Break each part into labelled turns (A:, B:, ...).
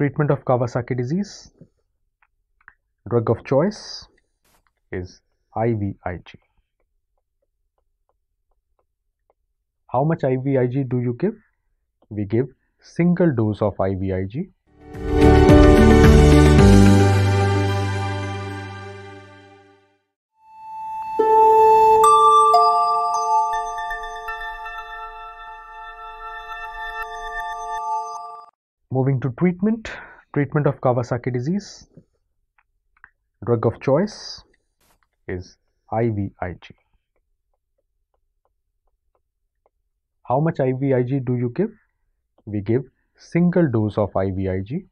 A: Treatment of Kawasaki disease. Drug of choice is IVIG. How much IVIG do you give? We give single dose of IVIG Moving to treatment, treatment of Kawasaki disease, drug of choice is IVIG. How much IVIG do you give? We give single dose of IVIG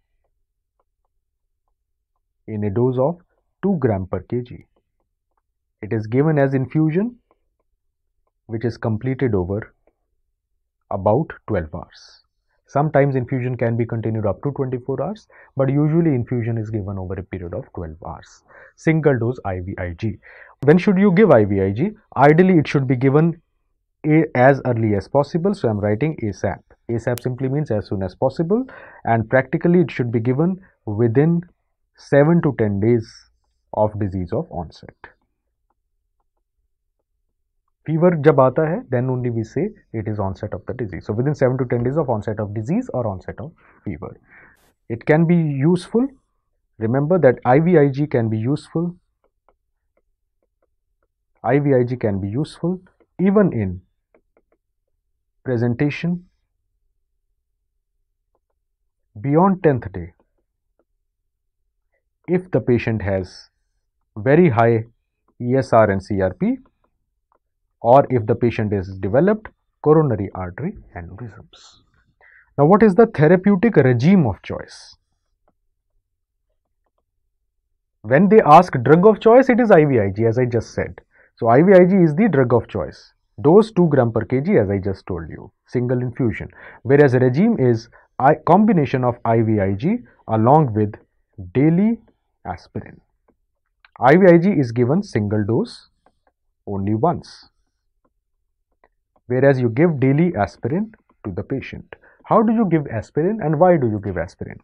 A: in a dose of 2 gram per kg. It is given as infusion which is completed over about 12 hours. Sometimes infusion can be continued up to 24 hours, but usually infusion is given over a period of 12 hours. Single dose IVIG. When should you give IVIG? Ideally, it should be given as early as possible. So, I am writing ASAP. ASAP simply means as soon as possible and practically it should be given within 7 to 10 days of disease of onset fever jab aata hai then only we say it is onset of the disease so within 7 to 10 days of onset of disease or onset of fever it can be useful remember that ivig can be useful ivig can be useful even in presentation beyond 10th day if the patient has very high ESR and CRP or if the patient is developed coronary artery aneurysms. Now, what is the therapeutic regime of choice? When they ask drug of choice, it is IVIG as I just said. So, IVIG is the drug of choice, dose 2 gram per kg as I just told you, single infusion, whereas regime is I combination of IVIG along with daily aspirin. IVIG is given single dose only once whereas you give daily aspirin to the patient. How do you give aspirin and why do you give aspirin?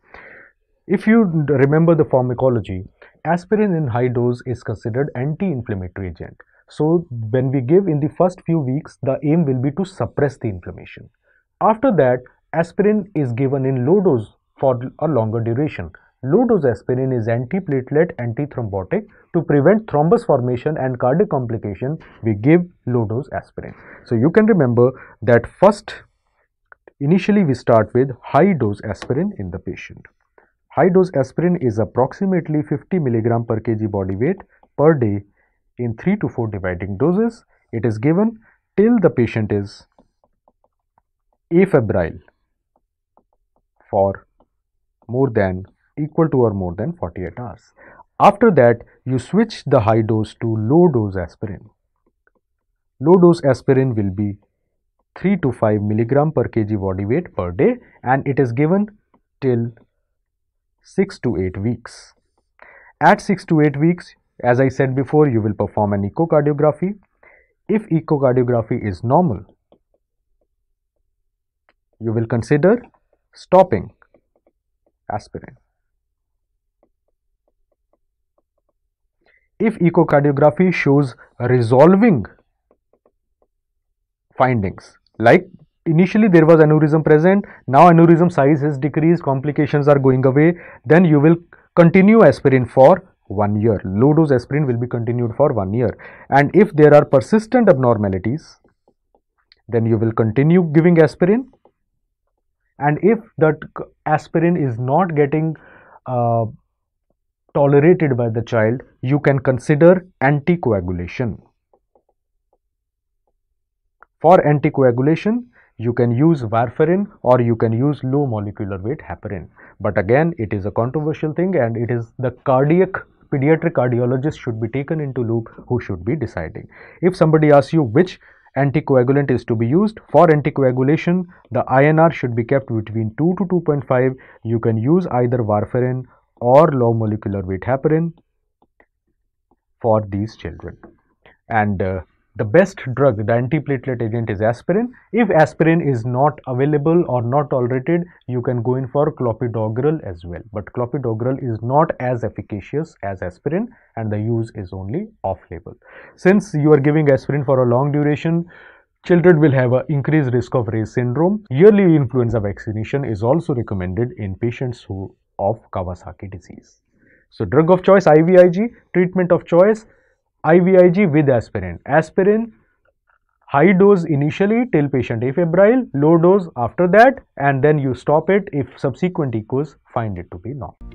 A: If you remember the pharmacology, aspirin in high dose is considered anti-inflammatory agent. So when we give in the first few weeks, the aim will be to suppress the inflammation. After that, aspirin is given in low dose for a longer duration aspirin is antiplatelet antithrombotic. To prevent thrombus formation and cardiac complication, we give low-dose aspirin. So you can remember that first, initially we start with high-dose aspirin in the patient. High-dose aspirin is approximately 50 mg per kg body weight per day in 3 to 4 dividing doses. It is given till the patient is afebrile for more than equal to or more than 48 hours. After that, you switch the high dose to low dose aspirin. Low dose aspirin will be 3 to 5 milligram per kg body weight per day and it is given till 6 to 8 weeks. At 6 to 8 weeks, as I said before, you will perform an echocardiography. If echocardiography is normal, you will consider stopping aspirin. if echocardiography shows resolving findings like initially there was aneurysm present now aneurysm size has decreased complications are going away then you will continue aspirin for one year low dose aspirin will be continued for one year and if there are persistent abnormalities then you will continue giving aspirin and if that aspirin is not getting uh, tolerated by the child, you can consider anticoagulation. For anticoagulation, you can use warfarin or you can use low molecular weight heparin. But again, it is a controversial thing and it is the cardiac pediatric cardiologist should be taken into loop who should be deciding. If somebody asks you which anticoagulant is to be used. For anticoagulation, the INR should be kept between 2 to 2.5. You can use either warfarin or low molecular weight heparin for these children. And uh, the best drug, the antiplatelet agent is aspirin. If aspirin is not available or not tolerated, you can go in for clopidogrel as well. But clopidogrel is not as efficacious as aspirin and the use is only off-label. Since you are giving aspirin for a long duration, children will have an increased risk of race syndrome. Yearly influenza vaccination is also recommended in patients who of Kawasaki disease. So drug of choice IVIG, treatment of choice IVIG with aspirin. Aspirin high dose initially till patient afebrile, low dose after that and then you stop it if subsequent echoes find it to be normal.